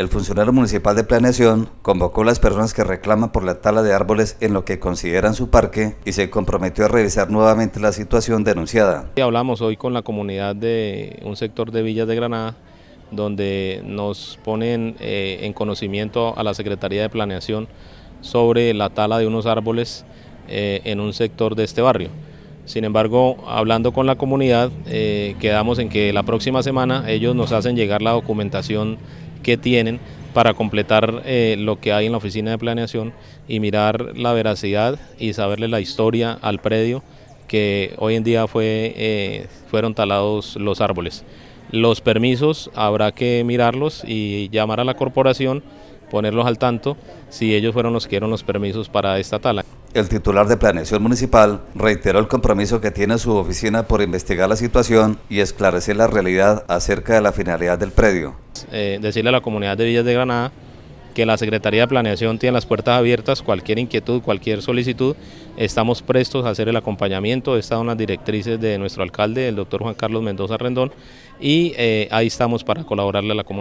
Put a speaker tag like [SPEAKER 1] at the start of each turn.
[SPEAKER 1] el funcionario municipal de planeación convocó a las personas que reclaman por la tala de árboles en lo que consideran su parque y se comprometió a revisar nuevamente la situación denunciada.
[SPEAKER 2] hablamos hoy con la comunidad de un sector de Villas de Granada donde nos ponen eh, en conocimiento a la Secretaría de Planeación sobre la tala de unos árboles eh, en un sector de este barrio. Sin embargo, hablando con la comunidad, eh, quedamos en que la próxima semana ellos nos hacen llegar la documentación que tienen para completar eh, lo que hay en la oficina de planeación y mirar la veracidad y saberle la historia al predio que hoy en día fue, eh, fueron talados los árboles. Los permisos habrá que mirarlos y llamar a la corporación, ponerlos al tanto si ellos fueron los que dieron los permisos para esta tala.
[SPEAKER 1] El titular de Planeación Municipal reiteró el compromiso que tiene su oficina por investigar la situación y esclarecer la realidad acerca de la finalidad del predio.
[SPEAKER 2] Eh, decirle a la comunidad de Villas de Granada que la Secretaría de Planeación tiene las puertas abiertas, cualquier inquietud, cualquier solicitud, estamos prestos a hacer el acompañamiento, estas son las directrices de nuestro alcalde, el doctor Juan Carlos Mendoza Rendón, y eh, ahí estamos para colaborarle a la comunidad.